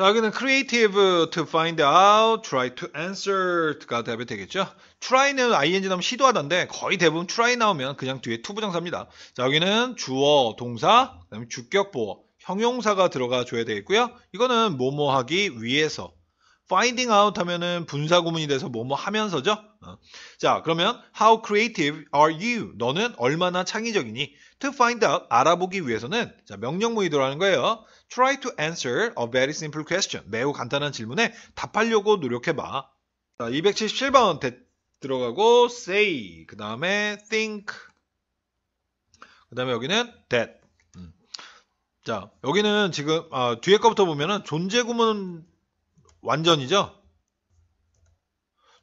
자, 여기는 creative to find out, try to answer가 답이 되겠죠. try는 ing 나오면 시도하던데 거의 대부분 try 나오면 그냥 뒤에 to 부정사입니다. 자, 여기는 주어, 동사, 그다음에 주격 보어, 형용사가 들어가 줘야 되겠고요. 이거는 뭐뭐 하기 위해서 finding out 하면은 분사 구문이 돼서 뭐뭐 하면서죠. 어. 자, 그러면 how creative are you? 너는 얼마나 창의적이니? to find out 알아보기 위해서는 자, 명령문이 들어가는 거예요. Try to answer a very simple question. 매우 간단한 질문에 답하려고 노력해봐. 자, 277번 대, 들어가고 say 그 다음에 think 그 다음에 여기는 that 음. 자 여기는 지금 아, 뒤에 것부터 보면은 존재구문 완전이죠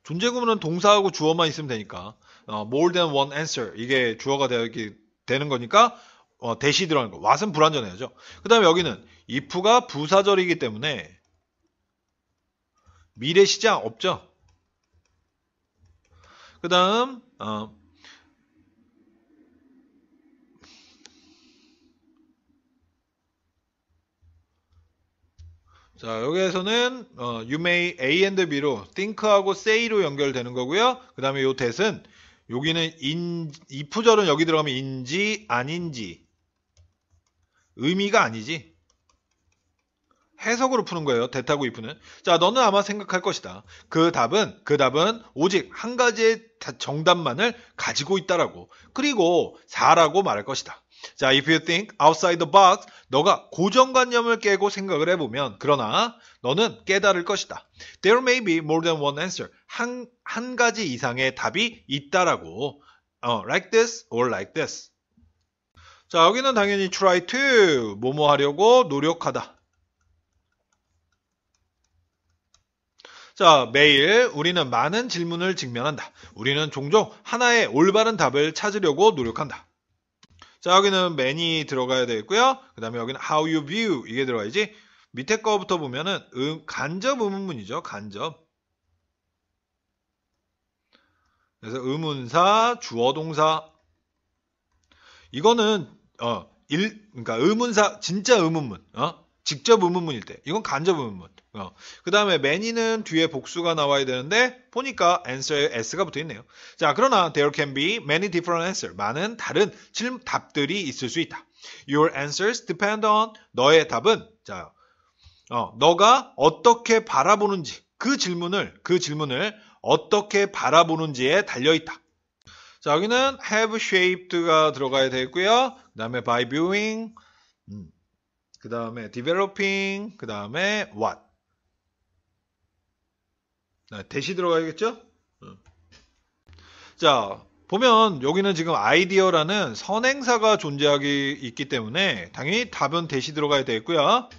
존재구문은 동사하고 주어만 있으면 되니까 어, more than one answer 이게 주어가 되 되는 거니까 어, 대시 들어가는 거. w h a 은 불완전해야죠. 그 다음에 여기는 if가 부사절이기 때문에 미래 시장 없죠. 그 다음 어, 자 여기에서는 어, you may A and B로 think하고 say로 연결되는 거고요. 그 다음에 요 대은 여기는 인, if절은 여기 들어가면 인지 아닌지 의미가 아니지 해석으로 푸는 거예요. 대타고 이프는. 자, 너는 아마 생각할 것이다. 그 답은 그 답은 오직 한 가지의 정답만을 가지고 있다라고. 그리고 4라고 말할 것이다. 자, if you think outside the box, 너가 고정관념을 깨고 생각을 해보면, 그러나 너는 깨달을 것이다. There may be more than one answer. 한, 한 가지 이상의 답이 있다라고. 어, like this or like this. 자, 여기는 당연히 try to 뭐뭐 하려고 노력하다. 자, 매일 우리는 많은 질문을 직면한다. 우리는 종종 하나의 올바른 답을 찾으려고 노력한다. 자, 여기는 many 들어가야 되겠고요. 그 다음에 여기는 how you view 이게 들어가야지. 밑에 거부터 보면은 음, 간접 의문문이죠. 간접. 그래서 의문사, 주어동사. 이거는 어, 일, 그러니까 의문사, 진짜 의문문, 어? 직접 의문문일 때. 이건 간접 의문문. 어. 그 다음에 many는 뒤에 복수가 나와야 되는데, 보니까 answer에 s가 붙어 있네요. 자, 그러나 there can be many different answers. 많은 다른 질문, 답들이 있을 수 있다. Your answers depend on 너의 답은, 자, 어, 너가 어떻게 바라보는지, 그 질문을, 그 질문을 어떻게 바라보는지에 달려있다. 자, 여기는 have shaped가 들어가야 되고요. 그 다음에 by viewing, 음. 그 다음에 developing, 그 다음에 what. 네, 대시 들어가야겠죠? 음. 자, 보면 여기는 지금 아이디어라는 선행사가 존재하기 있기 때문에 당연히 답은 대시 들어가야 되겠고요.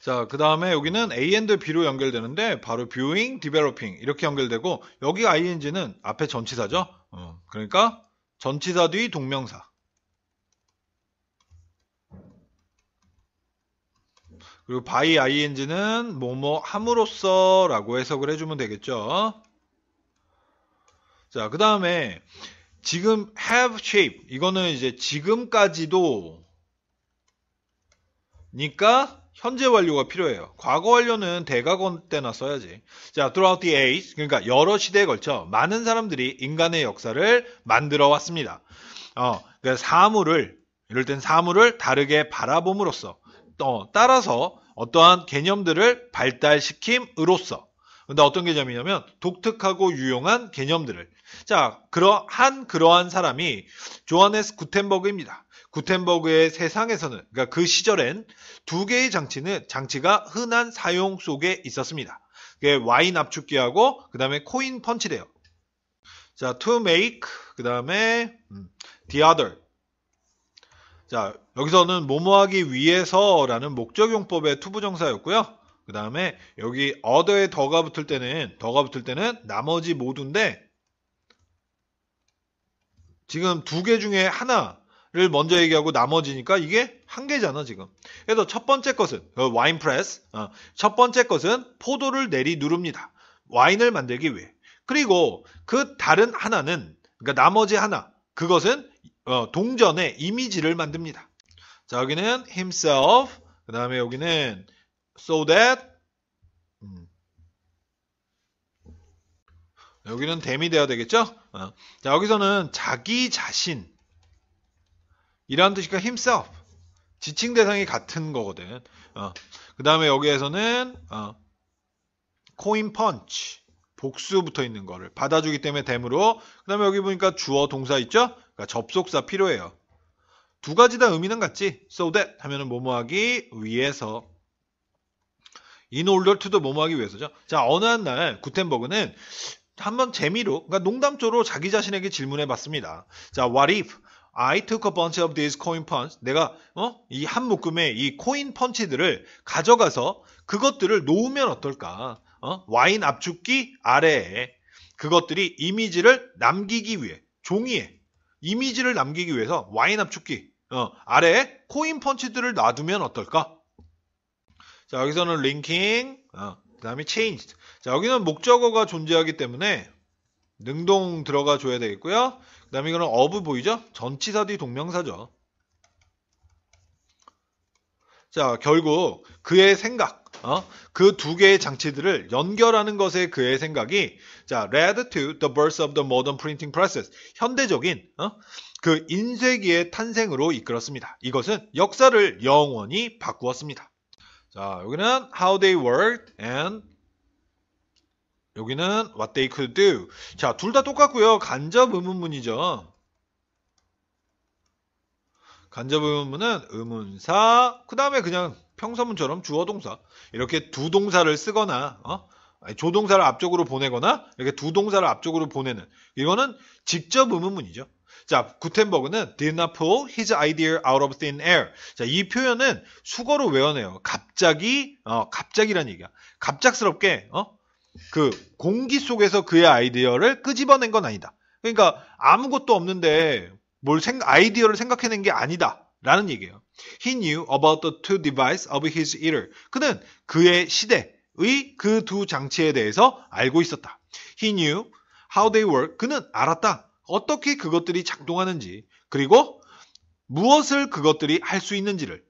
자, 그 다음에 여기는 and b로 연결되는데 바로 viewing, developing 이렇게 연결되고 여기 ing는 앞에 전치사죠. 어, 그러니까 전치사 뒤 동명사. 그리고 by ing는 뭐뭐 함으로써 라고 해석을 해주면 되겠죠. 자, 그 다음에 지금 have shape 이거는 이제 지금까지도 니까 현재 완료가 필요해요. 과거 완료는 대가건 때나 써야지. 자, throughout the age, 그러니까 여러 시대에 걸쳐 많은 사람들이 인간의 역사를 만들어 왔습니다. 어, 그 사물을, 이럴 땐 사물을 다르게 바라봄으로써, 어, 따라서 어떠한 개념들을 발달시킴으로써, 근데 어떤 개념이냐면 독특하고 유용한 개념들을 자, 그러, 한 그러한 사람이 조하네스 구텐버그입니다. 구텐버그의 세상에서는 그러니까 그 시절엔 두 개의 장치는 장치가 흔한 사용 속에 있었습니다. 그게 와인 압축기하고 그다음에 코인 펀치대요. 자, to make 그다음에 음, the other 자, 여기서는 뭐뭐하기 위해서라는 목적용법의 투부정사였고요. 그 다음에 여기 other에 더가 붙을 때는 더가 붙을 때는 나머지 모두인데 지금 두 개 중에 하나 를 먼저 얘기하고 나머지니까 이게 한계잖아 지금. 그래서 첫 번째 것은 와인 어, 프레스. 어, 첫 번째 것은 포도를 내리 누릅니다. 와인을 만들기 위해. 그리고 그 다른 하나는 그러니까 나머지 하나 그것은 어, 동전의 이미지를 만듭니다. 자 여기는 himself 그 다음에 여기는 so that 음. 여기는 댐이 되어야 되겠죠? 어. 자 여기서는 자기 자신 이라는 뜻이니까 himself. 지칭 대상이 같은 거거든. 어. 그 다음에 여기에서는 어, coin 복수 붙어 있는 거를 받아주기 때문에 됨으로그 다음에 여기 보니까 주어 동사 있죠? 그러니까 접속사 필요해요. 두 가지 다 의미는 같지. so that 하면은 뭐뭐 하기 위해서 in order to도 뭐뭐 하기 위해서죠. 자, 어느 한 날 구텐버그는 한번 재미로, 그러니까 농담조로 자기 자신에게 질문해 봤습니다. 자, what if I took a bunch of these coin punch. 내가 어? 이 한 묶음의 이 코인 펀치들을 가져가서 그것들을 놓으면 어떨까? 어? 와인 압축기 아래에 그것들이 이미지를 남기기 위해 종이에 이미지를 남기기 위해서 와인 압축기 어, 아래에 코인 펀치들을 놔두면 어떨까? 자 여기서는 링킹 어, 그 다음에 changed 자 여기는 목적어가 존재하기 때문에 능동 들어가 줘야 되겠고요. 그 다음에 이거는 of 보이죠? 전치사 뒤 동명사죠. 자, 결국 그의 생각, 어? 그 두 개의 장치들을 연결하는 것에 그의 생각이 자, led to the birth of the modern printing process. 현대적인 어? 그 인쇄기의 탄생으로 이끌었습니다. 이것은 역사를 영원히 바꾸었습니다. 자, 여기는 how they worked and 여기는 what they could do. 자, 둘 다 똑같고요. 간접 의문문이죠. 간접 의문문은 의문사, 그 다음에 그냥 평서문처럼 주어 동사 이렇게 두 동사를 쓰거나 어? 조동사를 앞쪽으로 보내거나 이렇게 두 동사를 앞쪽으로 보내는 이거는 직접 의문문이죠. 자, 구텐버그는 did not pull his idea out of thin air. 자, 이 표현은 수거로 외워내요. 갑자기, 어, 갑자기란 얘기야. 갑작스럽게, 어, 그 공기 속에서 그의 아이디어를 끄집어낸 건 아니다. 그러니까 아무것도 없는데 뭘 생, 아이디어를 생각해낸 게 아니다. 라는 얘기예요. He knew about the two devices of his era. 그는 그의 시대의 그 두 장치에 대해서 알고 있었다. He knew how they work. 그는 알았다. 어떻게 그것들이 작동하는지. 그리고 무엇을 그것들이 할 수 있는지를.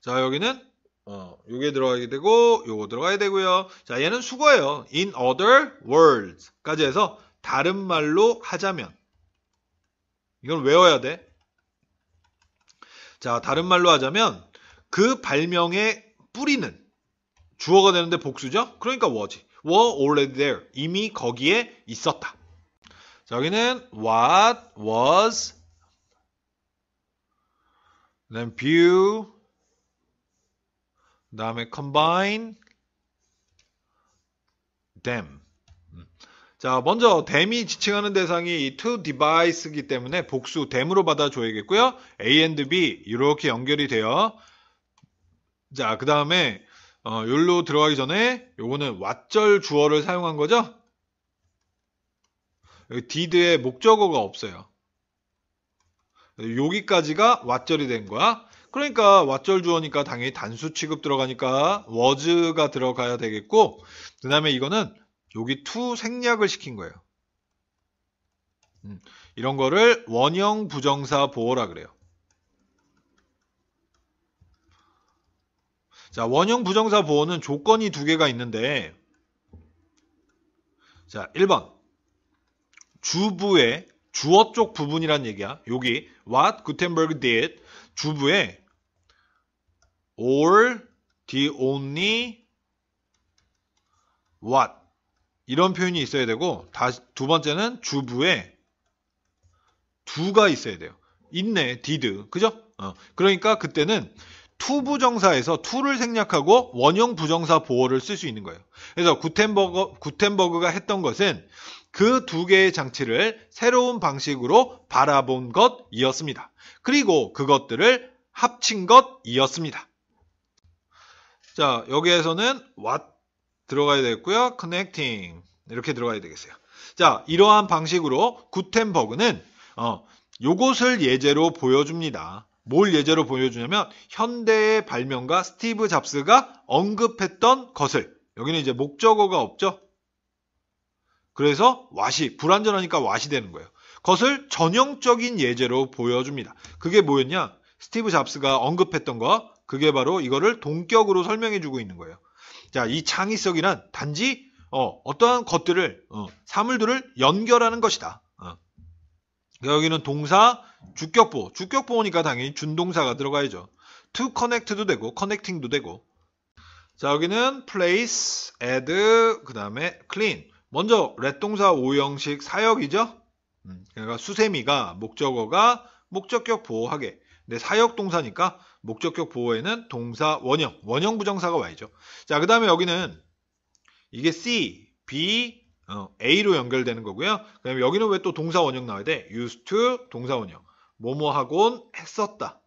자, 여기는 어, 요게 들어가게 되고 요거 들어가야 되고요. 자, 얘는 수거예요. in other words까지 해서 다른 말로 하자면 이건 외워야 돼. 자, 다른 말로 하자면 그 발명의 뿌리는 주어가 되는데 복수죠? 그러니까 was. were already there. 이미 거기에 있었다. 자, 여기는 what was then view 그 다음에 combine them. 음. 자, 먼저 댐이 지칭하는 대상이 이 to device이기 때문에 복수 댐으로 받아줘야겠고요. A and B 이렇게 연결이 돼요. 자, 그 다음에 어, 여기로 들어가기 전에 요거는 왓절 주어를 사용한 거죠. did의 목적어가 없어요. 여기까지가 왓절이 된 거야. 그러니까 왓절 주어니까 당연히 단수 취급 들어가니까 was가 들어가야 되겠고 그 다음에 이거는 여기 to 생략을 시킨 거예요. 음, 이런 거를 원형 부정사 보호라 그래요. 자, 원형 부정사 보호는 조건이 두 개가 있는데 자, 1번 주부의 주어 쪽 부분이란 얘기야. 여기 what Gutenberg did 주부의 all, the only, what 이런 표현이 있어야 되고 다시 두 번째는 주부에 두가 있어야 돼요. 있네, did. 그죠? 어, 그러니까 그때는 to 부정사에서 to를 생략하고 원형 부정사 보호를 쓸 수 있는 거예요. 그래서 구텐버그, 구텐버그가 했던 것은 그 두 개의 장치를 새로운 방식으로 바라본 것이었습니다. 그리고 그것들을 합친 것이었습니다. 자, 여기에서는 what 들어가야 되겠고요. connecting 이렇게 들어가야 되겠어요. 자, 이러한 방식으로 구텐버그는 어, 요것을 예제로 보여줍니다. 뭘 예제로 보여주냐면 현대의 발명가 스티브 잡스가 언급했던 것을 여기는 이제 목적어가 없죠. 그래서 와시 불완전하니까 와시 되는 거예요. 것을 전형적인 예제로 보여줍니다. 그게 뭐였냐? 스티브 잡스가 언급했던 거 그게 바로 이거를 동격으로 설명해 주고 있는 거예요. 자, 이 창의성이란 단지 어, 떠한 것들을 어, 사물들을 연결하는 것이다. 어. 여기는 동사 주격보, 주격보니까 당연히 준동사가 들어가야죠. to connect도 되고 connecting도 되고. 자, 여기는 place, add, 그다음에 clean. 먼저 렛 동사 오형식 사역이죠. 음, 그러니까 수세미가 목적어가 목적격 보호하게. 근데 사역 동사니까 목적격 보호에는 동사 원형, 원형 부정사가 와야죠. 자, 그 다음에 여기는 이게 C, B, 어, A로 연결되는 거고요. 그다음 에 여기는 왜 또 동사 원형 나와야 돼? used to 동사 원형. 뭐뭐하곤 했었다.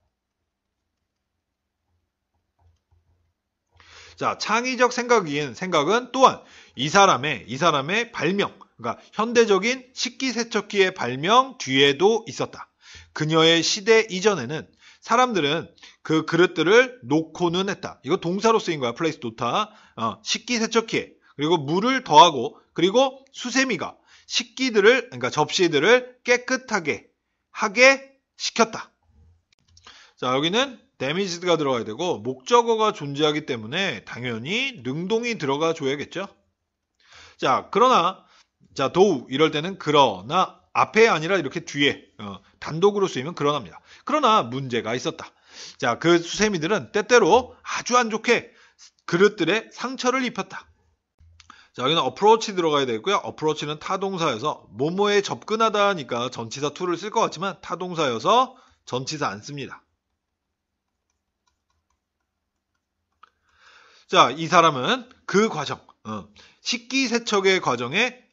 자, 창의적 생각인 생각은 또한 이 사람의 이 사람의 발명, 그러니까 현대적인 식기세척기의 발명 뒤에도 있었다. 그녀의 시대 이전에는 사람들은 그 그릇들을 놓고는 했다. 이거 동사로 쓰인 거야. 플레이스 놓다. 어, 식기세척기에 그리고 물을 더하고 그리고 수세미가 식기들을 그러니까 접시들을 깨끗하게 하게 시켰다. 자 여기는 damage가 들어가야 되고 목적어가 존재하기 때문에 당연히 능동이 들어가 줘야겠죠. 자 그러나 자 도우 이럴 때는 그러나 앞에 아니라 이렇게 뒤에 어, 단독으로 쓰이면 그러합니다. 그러나 문제가 있었다. 자, 그 수세미들은 때때로 아주 안 좋게 그릇들의 상처를 입혔다. 자, 여기는 어프로치 들어가야 되겠고요. 어프로치는 타동사여서 모모에 접근하다니까 전치사 2를 쓸것 같지만 타동사여서 전치사 안 씁니다. 자, 이 사람은 그 과정, 어, 식기세척의 과정에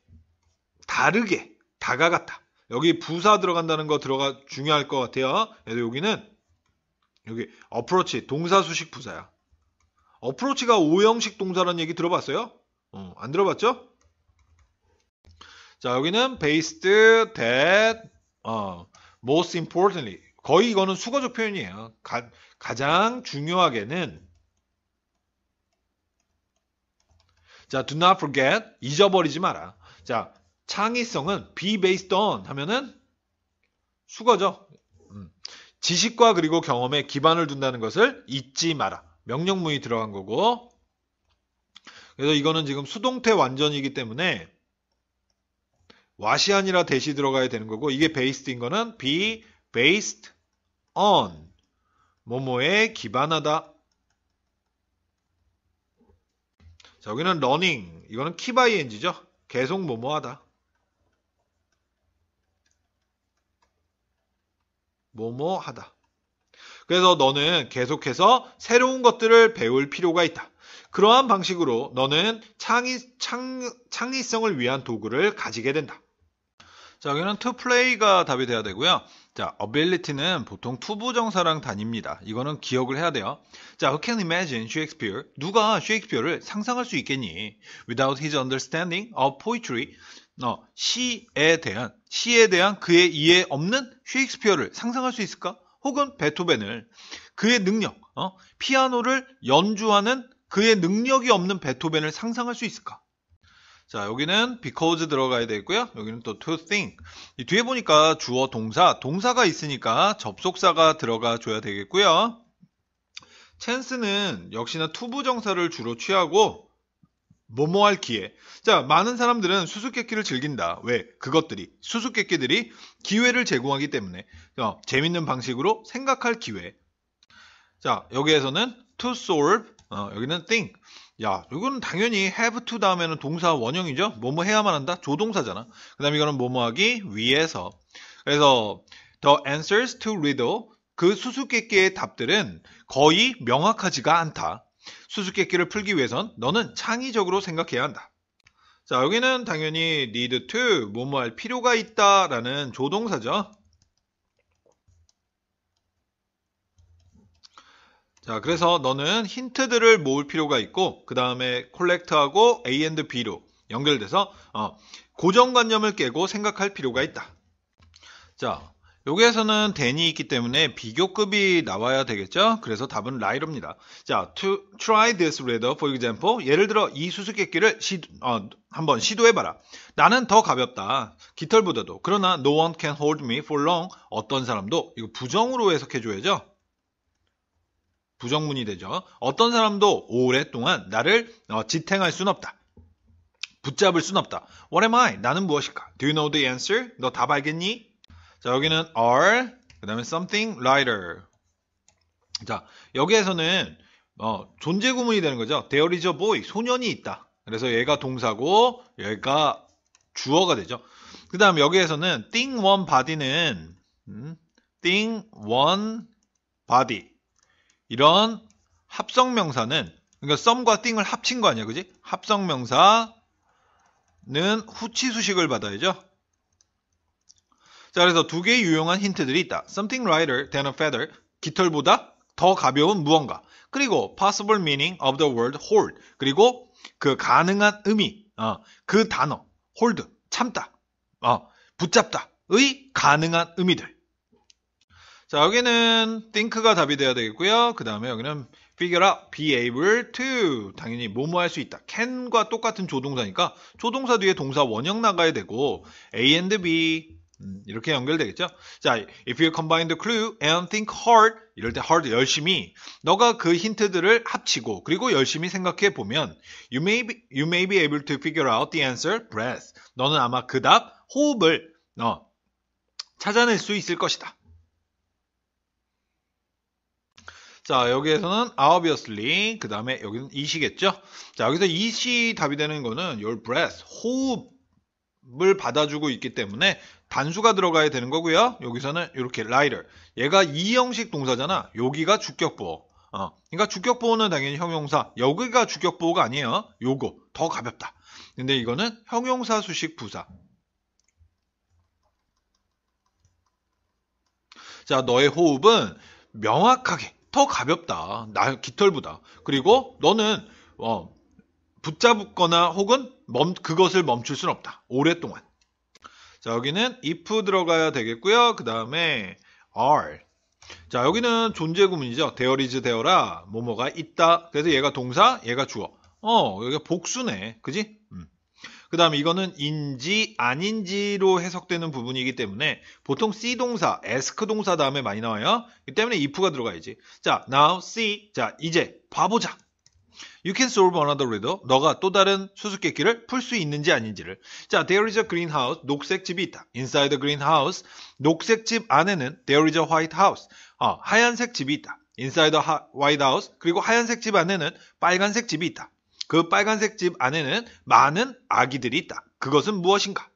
다르게 다가갔다. 여기 부사 들어간다는 거 들어가 중요할 것 같아요. 여기는 여기 어프로치 동사 수식 부사야. 어프로치가 오형식 동사라는 얘기 들어봤어요? 어, 안 들어봤죠? 자 여기는 based that 어, most importantly 거의 이거는 수거적 표현이에요. 가, 가장 중요하게는 자 do not forget 잊어버리지 마라. 자 창의성은 be based on 하면은 수거죠. 음. 지식과 그리고 경험에 기반을 둔다는 것을 잊지 마라. 명령문이 들어간 거고. 그래서 이거는 지금 수동태 완전이기 때문에 와시 아니라 대시 들어가야 되는 거고 이게 b a s e d 인 거는 be based on 뭐뭐에 기반하다. 자, 여기는 running. 이거는 key b 바이 엔지죠. 계속 뭐뭐하다. 뭐뭐하다. 그래서 너는 계속해서 새로운 것들을 배울 필요가 있다. 그러한 방식으로 너는 창의, 창, 창의성을 위한 도구를 가지게 된다. 자, 여기는 to play가 답이 돼야 되고요. 자, ability는 보통 투부정사랑 다닙니다 이거는 기억을 해야 돼요. 자, who can imagine Shakespeare? 누가 s s h a k e p e a r e 를 상상할 수 있겠니? Without his understanding of poetry, 어, 시에 대한 시에 대한 그의 이해 없는 셰익스피어를 상상할 수 있을까? 혹은 베토벤을 그의 능력, 어? 피아노를 연주하는 그의 능력이 없는 베토벤을 상상할 수 있을까? 자, 여기는 because 들어가야 되겠고요. 여기는 또 to think. 뒤에 보니까 주어 동사, 동사가 있으니까 접속사가 들어가 줘야 되겠고요. 찬스는 역시나 투부정사를 주로 취하고 뭐뭐 할 기회. 자, 많은 사람들은 수수께끼를 즐긴다. 왜? 그것들이, 수수께끼들이 기회를 제공하기 때문에, 어, 재밌는 방식으로 생각할 기회. 자, 여기에서는 to solve, 어, 여기는 think. 야, 이거는 당연히 have to 다음에는 동사 원형이죠? 뭐뭐 해야만 한다? 조동사잖아. 그 다음에 이거는 뭐뭐 하기 위해서. 그래서 the answers to riddle, 그 수수께끼의 답들은 거의 명확하지가 않다. 수수께끼를 풀기 위해선 너는 창의적으로 생각해야 한다. 자, 여기는 당연히 need to 뭐뭐 할 필요가 있다라는 조동사죠. 자, 그래서 너는 힌트들을 모을 필요가 있고 그 다음에 c o l l e c t 하고 A and B로 연결돼서 어, 고정관념을 깨고 생각할 필요가 있다. 자, 여기에서는 den이 있기 때문에 비교급이 나와야 되겠죠? 그래서 답은 라이 d 입니다 자, to try this ladder for example. 예를 들어 이 수수께끼를 시, 어, 한번 시도해봐라. 나는 더 가볍다. 깃털보다도. 그러나 no one can hold me for long. 어떤 사람도 이거 부정으로 해석해줘야죠. 부정문이 되죠. 어떤 사람도 오랫동안 나를 어, 지탱할 순 없다. 붙잡을 순 없다. What am I? 나는 무엇일까? Do you know the answer? 너 답 알겠니? 자, 여기는 are, 그 다음에 something lighter. 자, 여기에서는 어, 존재 구문이 되는 거죠. There is a boy, 소년이 있다. 그래서 얘가 동사고 얘가 주어가 되죠. 그 다음 여기에서는 thing one body는 음, thing one body 이런 합성명사는 그러니까 썸과 띵을 합친 거 아니야, 그지? 합성명사는 후치수식을 받아야죠. 자, 그래서 두 개의 유용한 힌트들이 있다. Something lighter than a feather. 깃털보다 더 가벼운 무언가. 그리고 possible meaning of the word hold. 그리고 그 가능한 의미, 어, 그 단어, hold, 참다, 어, 붙잡다의 가능한 의미들. 자, 여기는 think가 답이 되어야 되겠고요. 그 다음에 여기는 figure out, be able to. 당연히 뭐뭐 할 수 있다. can과 똑같은 조동사니까 조동사 뒤에 동사 원형 나가야 되고 a and b, 이렇게 연결되겠죠? 자, if you combine the clue and think hard, 이럴 때 hard 열심히 너가 그 힌트들을 합치고 그리고 열심히 생각해 보면 you may be, you may be able to figure out the answer breath. 너는 아마 그 답 호흡을 어, 찾아낼 수 있을 것이다. 자, 여기에서는 obviously, 그 다음에 여기는 이시겠죠? 자, 여기서 이 시 답이 되는 거는 your breath, 호흡을 받아주고 있기 때문에 단수가 들어가야 되는 거고요. 여기서는 이렇게 라이를 얘가 2 형식 동사잖아. 여기가 주격보호. 어, 그러니까 주격보호는 당연히 형용사. 여기가 주격보호가 아니에요. 요거 더 가볍다. 근데 이거는 형용사 수식 부사. 자, 너의 호흡은 명확하게 더 가볍다. 나 깃털보다. 그리고 너는 어, 붙잡거나 혹은 멈, 그것을 멈출 순 없다. 오랫동안. 자, 여기는 if 들어가야 되겠고요. 그 다음에 are. 자, 여기는 존재구문이죠. there is there라. 뭐뭐가 있다. 그래서 얘가 동사, 얘가 주어. 어, 여기가 복수네. 그지? 음. 그 다음에 이거는 인지 아닌지로 해석되는 부분이기 때문에 보통 C 동사, ask 동사 다음에 많이 나와요. 이 때문에 if가 들어가야지. 자, now see. 자, 이제 봐보자. You can solve another riddle. 너가 또 다른 수수께끼를 풀 수 있는지 아닌지를. 자, there is a greenhouse. 녹색 집이 있다. Inside the greenhouse. 녹색 집 안에는 there is a white house. 어, 하얀색 집이 있다. Inside the white house. 그리고 하얀색 집 안에는 빨간색 집이 있다. 그 빨간색 집 안에는 많은 아기들이 있다. 그것은 무엇인가?